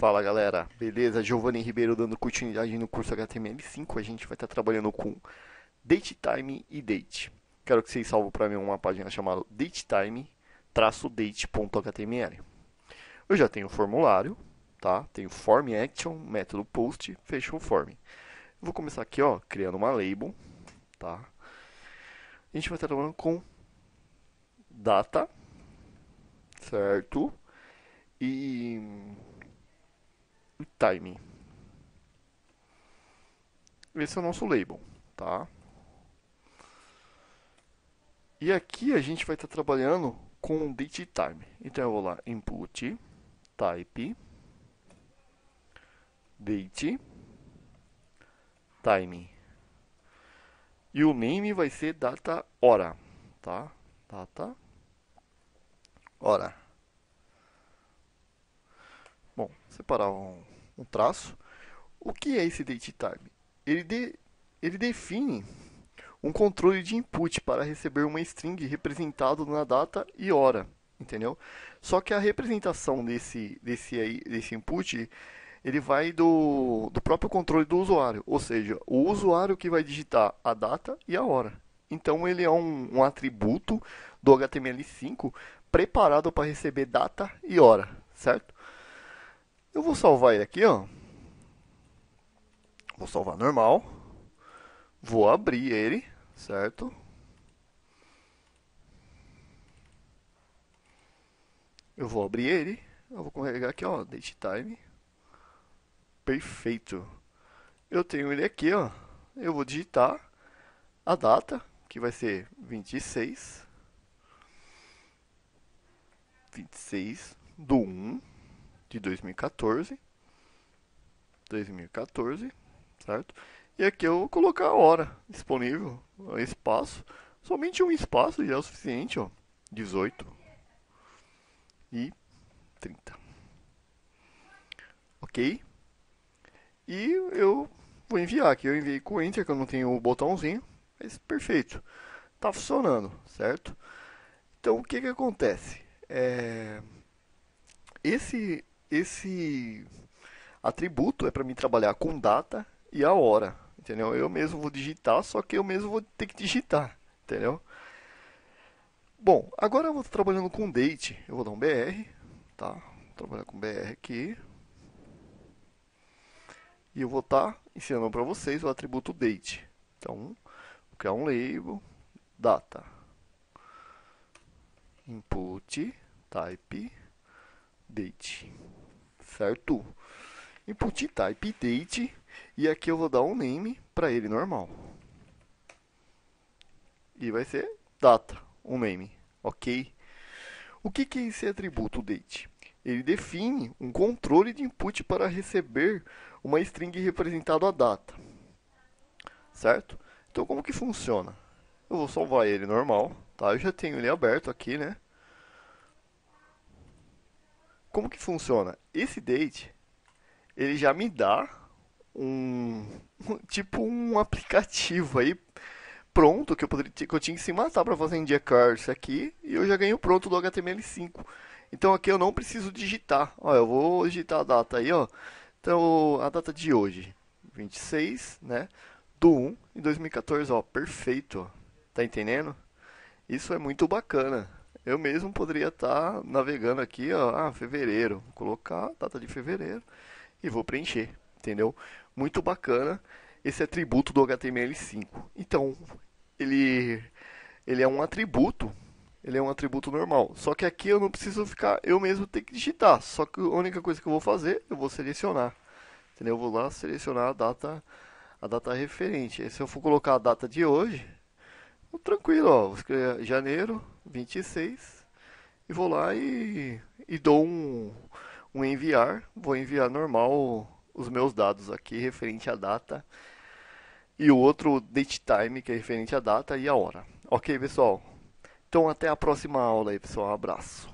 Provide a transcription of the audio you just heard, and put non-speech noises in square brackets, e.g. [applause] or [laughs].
Fala galera, beleza? Giovanni Ribeiro dando continuidade no curso HTML5. A gente vai estar trabalhando com date time e date. Quero que vocês salvem para mim uma página chamada datetime-date.html. Eu já tenho o formulário, tá? Tenho form action, método post, fecho o form. Vou começar aqui, ó, criando uma label, tá? A gente vai estar trabalhando com data, certo? E e time. Esse é o nosso label, tá? E aqui a gente vai estar tá trabalhando com date time. Então eu vou lá input type date time. E o name vai ser data hora, tá? Data hora. Bom, separar um um traço. O que é esse date time? Ele, de, ele define um controle de input para receber uma string representado na data e hora, entendeu? Só que a representação desse desse aí, desse input ele vai do, do próprio controle do usuário, ou seja, o usuário que vai digitar a data e a hora. Então ele é um, um atributo do HTML5 preparado para receber data e hora, certo? Eu vou salvar ele aqui, ó. Vou salvar normal. Vou abrir ele, certo? Eu vou abrir ele. Eu vou carregar aqui, ó, date time. Perfeito. Eu tenho ele aqui, ó. Eu vou digitar a data, que vai ser 26 26 do 1 de 2014. 2014, certo? E aqui eu vou colocar a hora disponível, espaço. Somente um espaço já é o suficiente, ó. 18 e 30. Ok? E eu vou enviar aqui. Eu enviei com Enter, que eu não tenho o botãozinho. Mas perfeito. Tá funcionando, certo? Então o que que acontece? É... Esse esse atributo é para mim trabalhar com data e a hora, entendeu? Eu mesmo vou digitar, só que eu mesmo vou ter que digitar, entendeu? Bom, agora eu vou estar trabalhando com date, eu vou dar um BR, tá? Vou trabalhar com BR aqui. E eu vou estar ensinando para vocês o atributo date. Então, vou criar um label, data, input, type, date certo? Input type date e aqui eu vou dar um name para ele normal. E vai ser data, um name, ok? O que, que é esse atributo date? Ele define um controle de input para receber uma string representada a data, certo? Então como que funciona? Eu vou salvar ele normal, tá? Eu já tenho ele aberto aqui, né? como que funciona? Esse date, ele já me dá um [laughs] tipo um aplicativo aí pronto que eu poderia que eu tinha que se matar para fazer em dia curse aqui e eu já ganho pronto do HTML5. Então aqui eu não preciso digitar. Ó, eu vou digitar a data aí, ó. Então a data de hoje, 26, né, do 1 de 2014, ó, perfeito. Tá entendendo? Isso é muito bacana. Eu mesmo poderia estar tá navegando aqui, ó, ah, fevereiro, vou colocar a data de fevereiro e vou preencher, entendeu? Muito bacana esse atributo do HTML5. Então, ele ele é um atributo, ele é um atributo normal. Só que aqui eu não preciso ficar eu mesmo ter que digitar, só que a única coisa que eu vou fazer, eu vou selecionar. Entendeu? Eu vou lá selecionar a data a data referente. E se eu for colocar a data de hoje, tranquilo, ó, janeiro 26 e vou lá e, e dou um, um enviar, vou enviar normal os meus dados aqui referente à data e o outro date time que é referente à data e à hora. Ok, pessoal? Então até a próxima aula aí, pessoal. Um abraço.